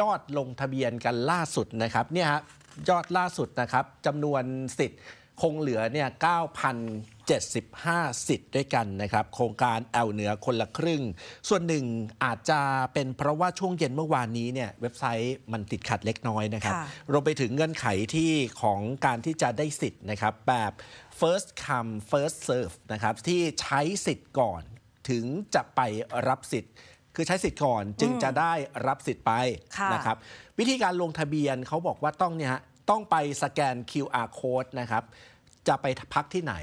ยอดลงทะเบียนกันล่าสุดนะครับเนี่ยฮะยอดล่าสุดนะครับจำนวนสิทธิ์คงเหลือเนี่ย9,075 สิทธิ์ด้วยกันนะครับโครงการแอวเหนือคนละครึ่ง ส่วนหนึ่งอาจจะเป็นเพราะว่าช่วงเย็นเมื่อวานนี้เนี่ยเว็บไซต์มันติดขัดเล็กน้อยนะครับรวมไปถึงเงื่อนไขที่ของการที่จะได้สิทธิ์นะครับ แบบ first come first serve นะครับที่ใช้สิทธิ์ก่อนถึงจะไปรับสิทธิ์คือใช้สิทธิ์ก่อนจึงจะได้รับสิทธิ์ไปนะครับวิธีการลงทะเบียนเขาบอกว่าต้องเนี่ยต้องไปสแกน QR code นะครับจะไปพักที่ไหน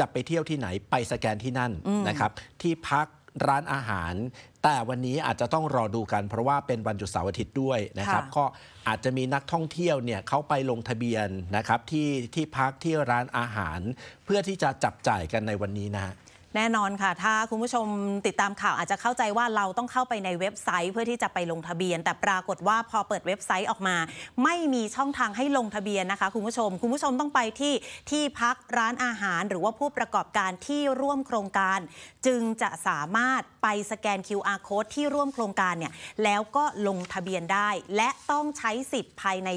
จะไปเที่ยวที่ไหน ไปสแกนที่นั่นนะครับ ที่พักร้านอาหาร แต่วันนี้อาจจะต้องรอดูกันเพราะว่าเป็นวันหยุดเสาร์อาทิตย์ด้วยนะครับ ก็อาจจะมีนักท่องเที่ยวเนี่ยเขาไปลงทะเบียนนะครับที่ที่พักที่ร้านอาหาร เพื่อที่จะจับจ่ายกันในวันนี้นะแน่นอนค่ะ ถ้าคุณผู้ชมติดตามข่าวอาจจะเข้าใจว่าเราต้องเข้าไปในเว็บไซต์ เพื่อที่จะไปลงทะเบียน แต่ปรากฏว่าพอเปิดเว็บไซต์ออกมา ไม่มีช่องทางให้ลงทะเบียนนะคะ คุณผู้ชม คุณผู้ชมต้องไปที่ที่พักร้านอาหาร หรือว่าผู้ประกอบการที่ร่วมโครงการ จึงจะสามารถไปสแกน QR code ที่ร่วมโครงการเนี่ยแล้วก็ลงทะเบียนได้และต้องใช้สิทธิ์ภายใน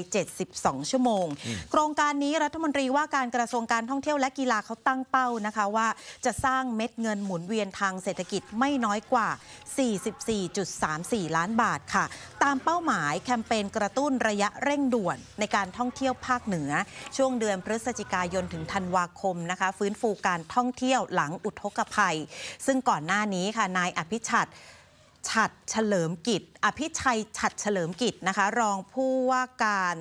72 ชั่วโมง โครงการนี้รัฐมนตรีว่าการกระทรวงการท่องเที่ยวและกีฬาเขาตั้งเป้านะคะว่า จะสร้างม็ดเงินหมุนเวียนทางเศรษฐกิจไม่น้อยกว่า 44.34 ล้านบาทค่ะ ตามเป้าหมายแคมเปญกระตุ้นระยะเร่งด่วน ในการท่องเที่ยวภาคเหนือช่วงเดือนพฤศจิกายนถึงธันวาคมนะคะ ฟื้นฟูการท่องเที่ยวหลังอุทกภัย ซึ่งก่อนหน้านี้ค่ะนายอภิชัดฉัดเฉลิมกิจ อภิชัยฉัดเฉลิมกิจนะคะ รองผู้ว่าการ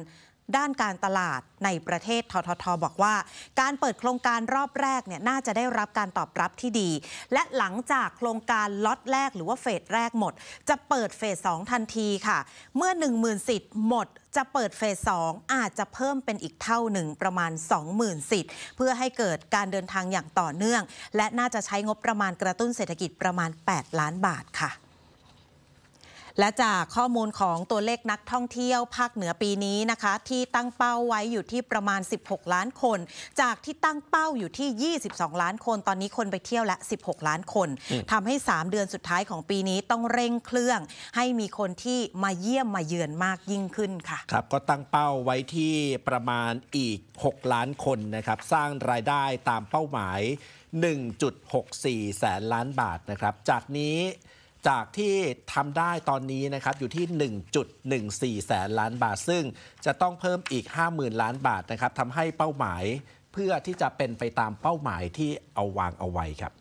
ด้านการตลาดในประเทศทททบอกว่า การเปิดโครงการรอบแรกเนี่ยน่าจะได้รับการตอบรับที่ดี และหลังจากโครงการล็อตแรกหรือว่าเฟสแรกหมดจะเปิดเฟสสองทันทีค่ะ เมื่อ1 0,000สิทธิ์หมดจะเปิดเฟส2อาจจะเพิ่มเป็นอีกเท่าหนึ่งประมาณ20,000สิทธิ์เพื่อให้เกิดการเดินทางอย่างต่อเนื่อง และน่าจะใช้งบประมาณกระตุ้นเศรษฐกิจประมาณ 8 ล้านบาทค่ะและจากข้อมูลของตัวเลขนักท่องเที่ยวภาคเหนือปีนี้นะคะ ที่ตั้งเป้าไว้อยู่ที่ประมาณ 16 ล้านคน จากที่ตั้งเป้าอยู่ที่ 22 ล้านคนตอนนี้คนไปเที่ยวละ 16 ล้านคน ทำให้ 3 เดือนสุดท้ายของปีนี้ต้องเร่งเครื่องให้มีคนที่มาเยี่ยมมาเยือนมากยิ่งขึ้นค่ะ ครับก็ตั้งเป้าไว้ที่ประมาณอีก 6 ล้านคนนะครับ สร้างรายได้ตามเป้าหมาย 1.64 แสนล้านบาทนะครับจากนี้จากที่ทำได้ตอนนี้นะครับ อยู่ที่ 1.14 แสนล้านบาท ซึ่งจะต้องเพิ่มอีก 50,000 ล้านบาทนะครับทำให้เป้าหมายเพื่อที่จะเป็นไปตามเป้าหมายที่เอาวางเอาไว้ครับ